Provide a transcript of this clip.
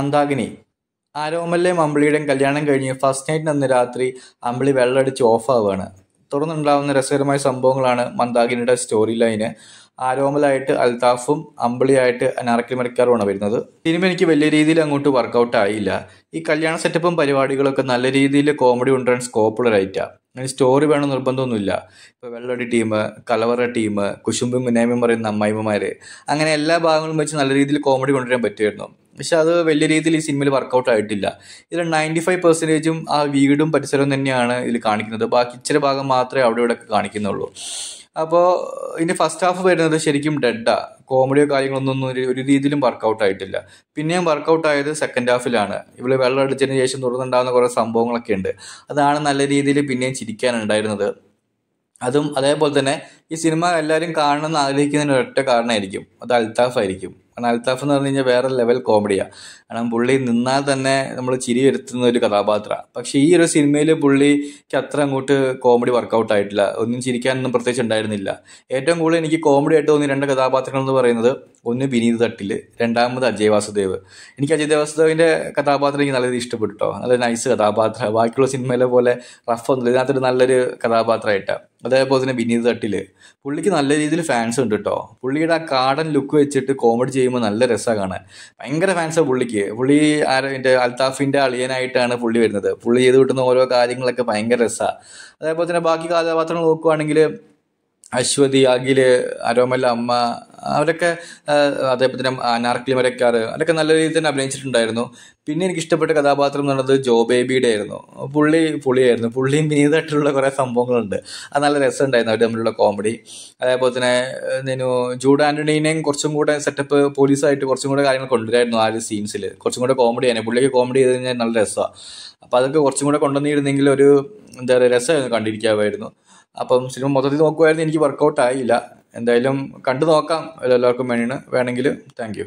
മന്ദാഗിനി ആരോമലിലെ അമ്പിളിയുടെയും കല്യാണം കഴിഞ്ഞ് ഫസ്റ്റ് നൈറ്റിന് അന്ന് രാത്രി അമ്പിളി വെള്ളമടിച്ച് ഓഫാവുകയാണ് തുടർന്നുണ്ടാവുന്ന രസകരമായ സംഭവങ്ങളാണ് മന്ദാഗിനിയുടെ സ്റ്റോറി ലൈന് ആരോമലായിട്ട് അൽതാഫും അമ്പിളിയായിട്ട് അനാർക്കി മരക്കാറുമാണ് വരുന്നത് സിനിമ എനിക്ക് വലിയ രീതിയിൽ അങ്ങോട്ട് വർക്കൗട്ട് ആയില്ല ഈ കല്യാണ സെറ്റപ്പും പരിപാടികളൊക്കെ നല്ല രീതിയിൽ കോമഡി കൊണ്ടുവരാൻ സ്കോപ്പുള്ള റൈറ്റാണ് അങ്ങനെ സ്റ്റോറി വേണം നിർബന്ധമൊന്നുമില്ല ഇപ്പോൾ വെള്ളടി ടീം കലവറ ടീം കുശുമ്പും മിനായ്മയും പറയുന്ന അമ്മായിമ്മമാർ അങ്ങനെ എല്ലാ ഭാഗങ്ങളും വെച്ച് നല്ല രീതിയിൽ കോമഡി കൊണ്ടുവരാൻ പറ്റുമായിരുന്നു പക്ഷെ അത് വലിയ രീതിയിൽ ഈ സിനിമയിൽ വർക്കൗട്ട് ആയിട്ടില്ല ഇതിൽ നയൻറ്റി ഫൈവ് പെർസെൻറ്റേജും ആ വീടും പരിസരവും തന്നെയാണ് ഇതിൽ കാണിക്കുന്നത് ബാക്കി ഇച്ചിരി ഭാഗം മാത്രമേ അവിടെ ഇവിടെ കാണിക്കുന്നുള്ളൂ അപ്പോൾ ഇനി ഫസ്റ്റ് ഹാഫ് വരുന്നത് ശരിക്കും ഡെഡാ കോമഡിയോ കാര്യങ്ങളൊന്നും ഒരു രീതിയിലും വർക്കൗട്ട് ആയിട്ടില്ല പിന്നെയും വർക്കൗട്ട് ആയത് സെക്കൻഡ് ഹാഫിലാണ് ഇവിടെ വെള്ളം അടിച്ചതിന് ശേഷം തുറന്നുണ്ടാകുന്ന കുറേ സംഭവങ്ങളൊക്കെ ഉണ്ട് അതാണ് നല്ല രീതിയിൽ പിന്നെയും ചിരിക്കാനുണ്ടായിരുന്നത് അതും അതേപോലെ തന്നെ ഈ സിനിമ എല്ലാവരും കാണണമെന്ന് ആഗ്രഹിക്കുന്നതിന് ഒറ്റ കാരണമായിരിക്കും അത് അൽത്താഫ് ആയിരിക്കും കാരണം അൽത്താഫ് എന്ന് പറഞ്ഞു കഴിഞ്ഞാൽ വേറെ ലെവൽ കോമഡിയാണ് കാരണം പുള്ളി നിന്നാൽ തന്നെ നമ്മൾ ചിരി വരുത്തുന്ന ഒരു കഥാപാത്രമാണ് പക്ഷേ ഈ ഒരു സിനിമയിൽ പുള്ളിക്ക് അത്ര അങ്ങോട്ട് കോമഡി വർക്കൗട്ട് ആയിട്ടില്ല ഒന്നും ചിരിക്കാനൊന്നും പ്രത്യേകിച്ച് ഉണ്ടായിരുന്നില്ല ഏറ്റവും കൂടുതൽ എനിക്ക് കോമഡി ആയിട്ട് തോന്നിയ രണ്ട് കഥാപാത്രങ്ങൾ എന്ന് പറയുന്നത് ഒന്ന് വിനീത് തട്ടില് രണ്ടാമത് അജയ് വാസുദേവ് എനിക്ക് അജയ് വാസുദേവിൻ്റെ കഥാപാത്രം എനിക്ക് നല്ല ഇഷ്ടപ്പെട്ടു നല്ല നൈസ് കഥാപാത്രം ബാക്കിയുള്ള സിനിമയിലെ പോലെ റഫ് ഒന്നുമില്ല ഇതിനകത്തൊരു നല്ലൊരു കഥാപാത്രമായിട്ടാണ് അതേപോലെ തന്നെ വിനീത് തട്ടില് പുള്ളിക്ക് നല്ല രീതിയിൽ ഫാൻസ് ഉണ്ട് കേട്ടോ പുള്ളിയുടെ ആ കാടൻ ലുക്ക് വെച്ചിട്ട് കോമഡി ചെയ്യുമ്പോൾ നല്ല രസമാണ് കാണാൻ ഭയങ്കര ഫാൻസാണ് പുള്ളിക്ക് പുള്ളി ആരോൻ്റെ അൽത്താഫിൻ്റെ അളിയനായിട്ടാണ് പുള്ളി വരുന്നത് പുള്ളി ചെയ്ത് കിട്ടുന്ന ഓരോ കാര്യങ്ങളൊക്കെ ഭയങ്കര രസമാണ് അതേപോലെ തന്നെ ബാക്കി കഥാപാത്രങ്ങൾ നോക്കുവാണെങ്കിൽ അശ്വതി അഖില് അരോമല്ല അമ്മ അവരൊക്കെ അതേപോലെ തന്നെ മരക്കാർ അതൊക്കെ നല്ല രീതിയിൽ തന്നെ അഭിനയിച്ചിട്ടുണ്ടായിരുന്നു പിന്നെ എനിക്ക് ഇഷ്ടപ്പെട്ട കഥാപാത്രം എന്ന് പറയുന്നത് ജോ ബേബിയുടെ ആയിരുന്നു പുള്ളി പുള്ളിയായിരുന്നു പുള്ളിയും വിനീതായിട്ടുള്ള കുറേ സംഭവങ്ങളുണ്ട് അത് നല്ല രസമുണ്ടായിരുന്നു അവർ തമ്മിലുള്ള കോമഡി അതേപോലെ തന്നെ നീനു ജൂഡ് ആൻ്റണീനെയും കുറച്ചും കൂടെ സെറ്റപ്പ് പോലീസായിട്ട് കുറച്ചും കൂടെ കാര്യങ്ങൾ കൊണ്ടുവരായിരുന്നു ആ ഒരു സീൻസിൽ കുറച്ചും കൂടെ കോമഡി ആണ് പുള്ളിക്ക് കോമഡി ചെയ്ത് കഴിഞ്ഞാൽ നല്ല രസമാണ് അപ്പോൾ അതൊക്കെ കുറച്ചും കൂടെ കൊണ്ടുവന്നിരുന്നെങ്കിൽ ഒരു എന്താ പറയുക രസമായിരുന്നു കണ്ടിരിക്കാമായിരുന്നു അപ്പം സിനിമ മൊത്തത്തിൽ നോക്കുമായിരുന്നു എനിക്ക് വർക്കൗട്ട് ആയില്ല എന്തായാലും കണ്ടു നോക്കാം എല്ലാവർക്കും വേണ്ടിയാണ് വേണമെങ്കിൽ താങ്ക് യു